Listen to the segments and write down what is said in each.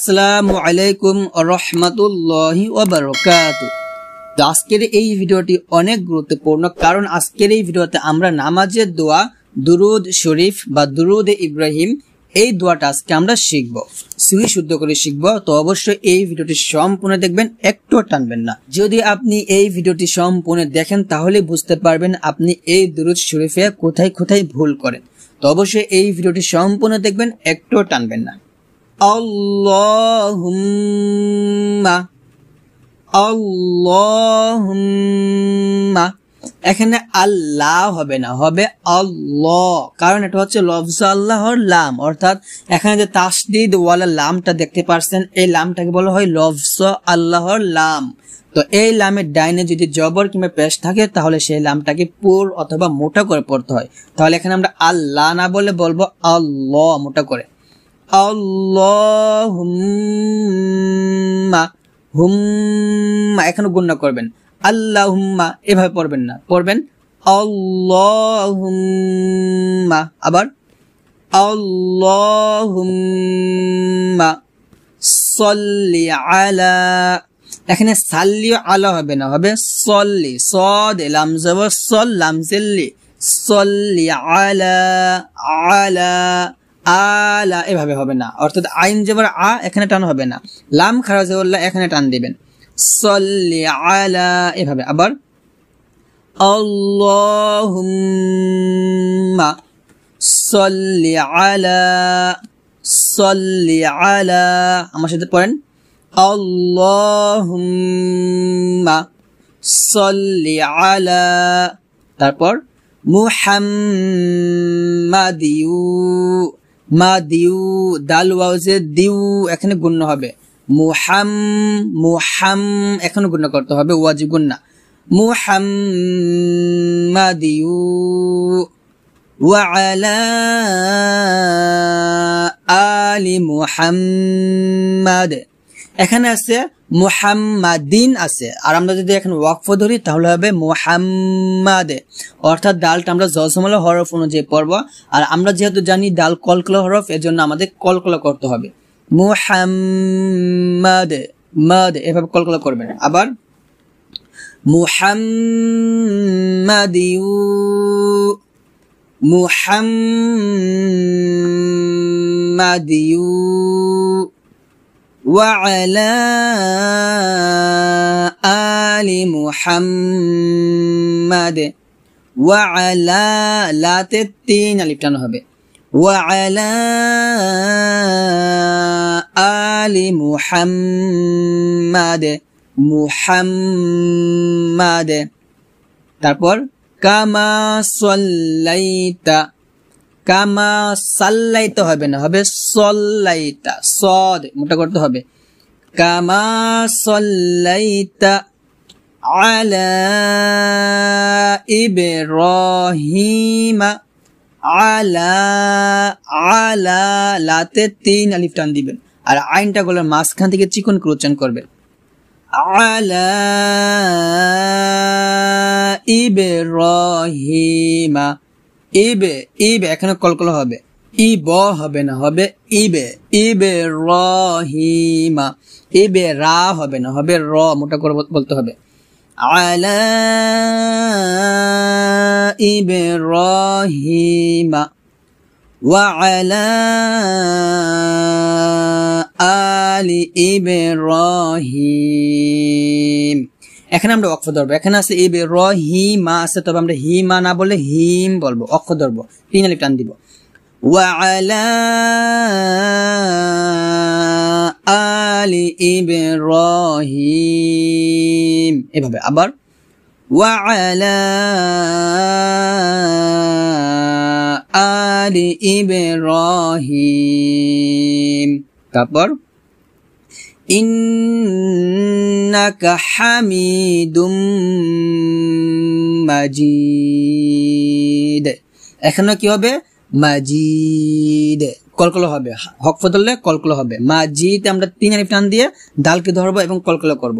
আসসালামু আলাইকুম রহমতুল্লাহি ওবরকাত তো আজকের এই ভিডিওটি অনেক গুরুত্বপূর্ণ কারণ আজকের এই ভিডিওতে আমরা নামাজের দোয়া দুরুদ শরীফ বা দুরুদ ইব্রাহিম এই দোয়াটা আজকে আমরা শিখব সুই শুদ্ধ করে শিখব তো অবশ্যই এই ভিডিওটি সম্পূর্ণ দেখবেন একটু টানবেন না যদি আপনি এই ভিডিওটি সম্পূর্ণ দেখেন তাহলে বুঝতে পারবেন আপনি এই দুরুদ শরীফে কোথায় কোথায় ভুল করেন তো অবশ্যই এই ভিডিওটি সম্পূর্ণ দেখবেন একটু টানবেন না এখানে আল্লাহ হবে না হবে আল্লাহ কারণ এটা হচ্ছে লফজ আল্লাহর লাম অর্থাৎ এখানে যে তাসদিদ ওয়ালা লামটা দেখতে পারছেন এই লামটাকে বলা হয় লফজ আল্লাহর লাম তো এই লামের ডাইনে যদি জবর কিংবা পেশ থাকে তাহলে সেই লামটাকে পুর অথবা মোটা করে পড়তে হয় তাহলে এখানে আমরা আল্লাহ না বলে বলবো আল্লাহ মোটা করে আল্লাহুম্মা হুম্মা এখানে গুণনা করবেন আল্লাহুম্মা এভাবে পড়বেন না পড়বেন আল্লাহুম্মা আবার আল্লাহুম্মা সল্লি আলা এখানে সাল্লি আলা হবে না হবে সল্লি সদ লামজ সল লামজেল্লি সল্লি আলা আলা আলা এভাবে হবে না অর্থাৎ আইন জবর আ এখানে টান হবে না লাম খারাজউল্লাহ এখানে টান দিবেন সল্লি আলা এভাবে আবার আল্লাহুম্মা সল্লি আলা সল্লি আলা আমার সাথে পড়েন আল্লাহুম্মা সল্লি আলা তারপর মুহাম্মাদিউ মা দিউ দাল ওয়াউজে দিউ এখানে গুণ্য হবে মুহাম মুহাম এখানে গুণ্য করতে হবে ওয়াজি গুণ্না মুহাম মা দিউ وعلى آل محمد এখানে আছে মুহাম্মাদিন আছে আর আমরা যদি এখন ওয়াকফ ধরি তাহলে হবে মুহাম্মাদে অর্থাৎ ডালটা আমরা জসমলা হরফ অনুযায়ী পড়ব আর আমরা যেহেতু জানি ডাল কলকলা হরফ এর জন্য আমাদের কলকল করতে হবে মুহাম্মাদে মাদে এভাবে কলকল করবেন আবার মুহাম্মাদিউ মুহাম্মাদিউ وعلى آل محمد وعلى لا تتين لبتانو هبه وعلى آل محمد محمد تقول كما صليت কামা সাল্লাইতে হবে না হবে সল্লাইতা সদ মোটা করতে হবে কামা সল্লাইতা আলা ইব্রাহিমা আলা আলা লাতে তিন আলিফ টান দিবেন আর আইনটা গলার মাঝখান থেকে চিকন করে করবেন আলা ইব্রাহিমা ইবে ইবে এখানে কলকল হবে ই ব হবে না হবে ইবে ইবে রহিমা ইবে রা হবে না হবে র মোটা করে বলতে হবে আলা ইবে রহিমা وعلى آل إبراهيم এখানে আমরা অক্ষ ধরবো এখানে আছে এই র হি মা আছে তবে আমরা হি মা না বলে হিম বলবো অক্ষ ধরবো তিন আলিফ টান দিব وعلى آل إبراهيم এভাবে আবার وعلى آل إبراهيم তারপর إنك حميد مجيد এখানে কি হবে মাজিদ কলকলো হবে হক ফদলে কলকলো হবে মাজিদ আমরা তিন হারিফ টান দিয়ে ডালকে ধরবো এবং কলকলো করব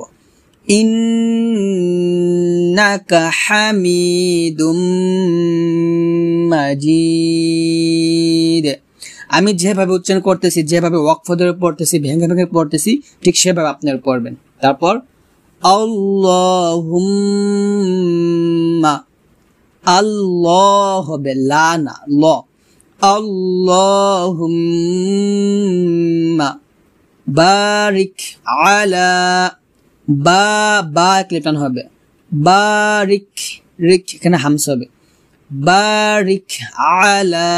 ইন্নাকা হামিদুম মাজিদ আমি যেভাবে উচ্চারণ করতেছি যেভাবে ওয়াকফ পড়তেছি ভেঙে ভেঙে পড়তেছি ঠিক সেভাবে আপনারা পড়বেন তারপর আল্লাহ হবে লা না ল আল্লাহুম্মা বারিক আলা বা বা ক্লিপটান হবে বারিক রিক এখানে হামস হবে বারিক আলা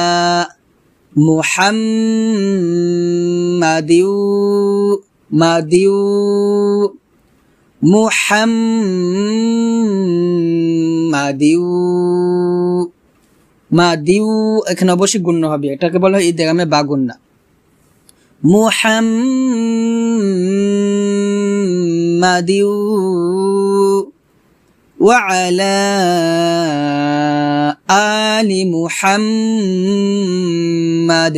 মুহাম্মাদিউ মাদিউ মুহাম্মাদিউ মাদিউ এখানে অবশ্যই গুণ্য হবে এটাকে বলা হয় ঈদের গ্রামে বা গুণ্যা মুহাম্মাদিউ وعلى آل محمد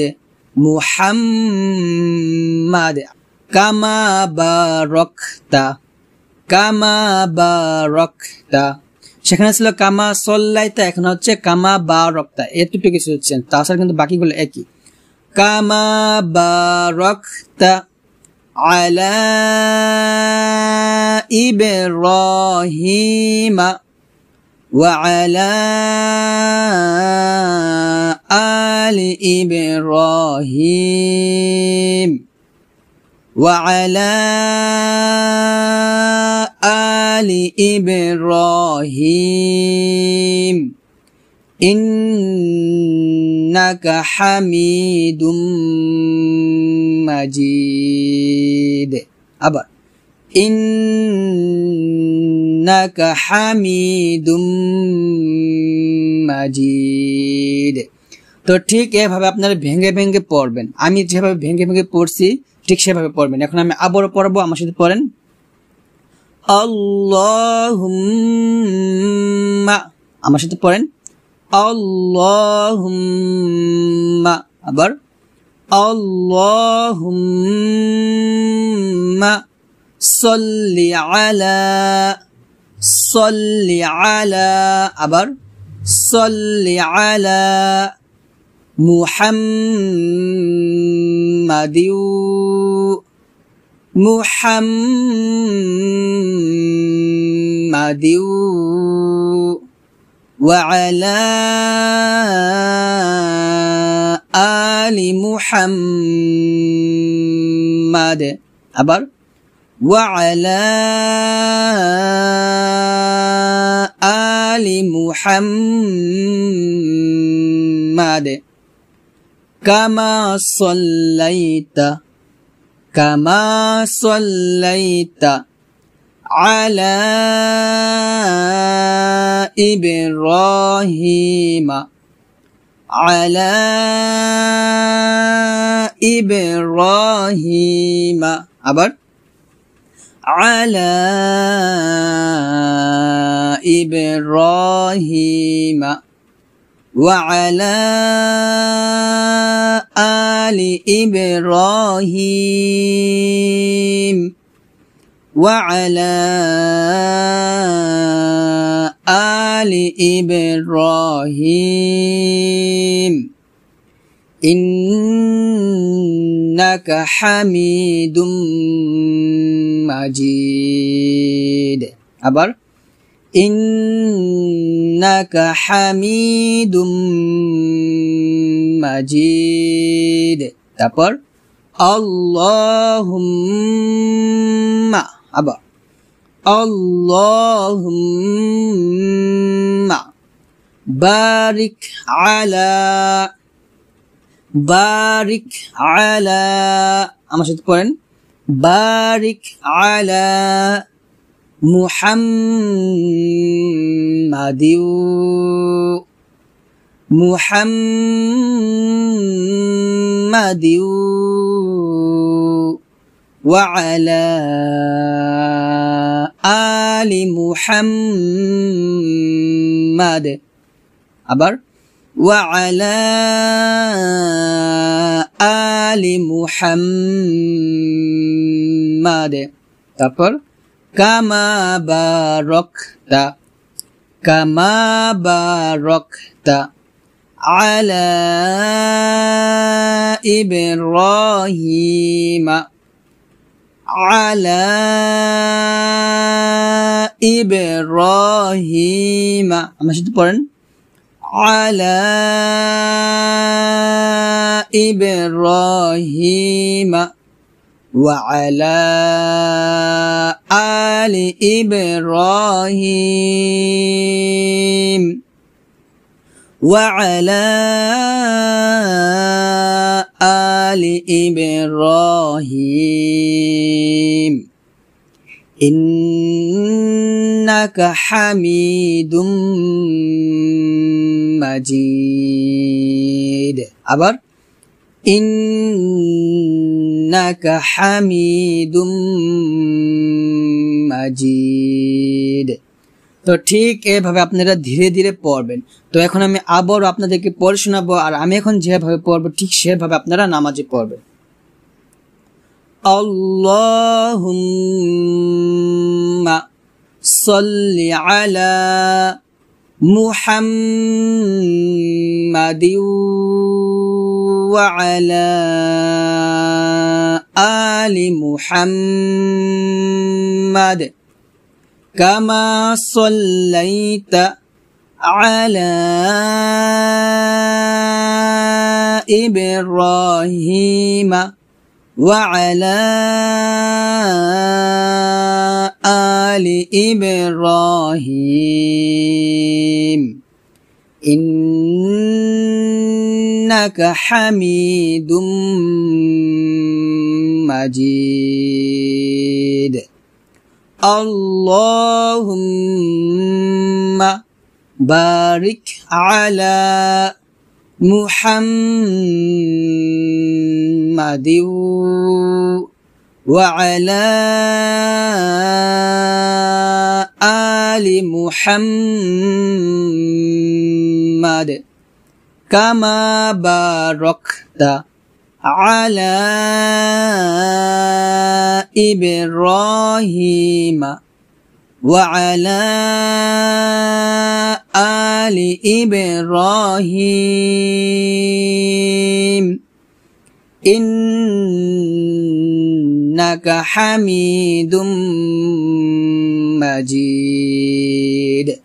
محمد كما باركت কামা বা সেখানে ছিল কামা সল্লাইতা এখন হচ্ছে কামা বা রক্তা এতটুকু কিছু হচ্ছে তাছাড়া কিন্তু বাকিগুলো একই কামা বা রক্তা على إبراهيم وعلى آل إبراهيم وعلى آل إبراهيم ইন্নাকা হামিদুম মাজিদ আবার ইন্নাকা হামিদুম মাজিদ তো ঠিক এভাবে আপনারা ভেঙে ভেঙে পড়বেন আমি যেভাবে ভেঙে ভেঙে পড়ছি ঠিক সেভাবে পড়বেন এখন আমি আবারও পড়বো আমার সাথে পড়েন আল্লাহ আমার সাথে পড়েন اللهم আবার اللهم صل على صل على আবার صل على محمد محمد وعلى آل محمد أبر وعلى آل محمد كما صليت كما صليت على إبراهيم على إبراهيم أبر على إبراهيم وعلى آل إبراهيم وعلى آل إبراهيم إنك حميد مجيد أبر إنك حميد مجيد أبر اللهم أبا اللهم بارك على بارك على أما شتقولين بارك على محمد محمد وعلى آل محمد أبر وعلى آل محمد أبر كما باركت كما باركت على إبراهيم على إبراهيم আমরা শুধু পড়েন على إبراهيم وعلى آل إبراهيم وعلى آل إبراهيم إنك حميد مجيد أبر إنك حميد مجيد তো ঠিক এভাবে আপনারা ধীরে ধীরে পড়বেন তো এখন আমি আবারও আপনাদেরকে পড়ে শোনাবো আর আমি এখন যেভাবে পড়বো ঠিক সেভাবে আপনারা নামাজে পড়বেন আল্লাহুম্মা সাল্লি আলা محمد وعلى آل محمد كما صليت على إبراهيم وعلى آل إبراهيم إنك حميد مجيد اللهم بارك على محمد وعلى آل محمد كما باركت على إبراهيم وعلى آل إبراهيم إنك حميد مجيد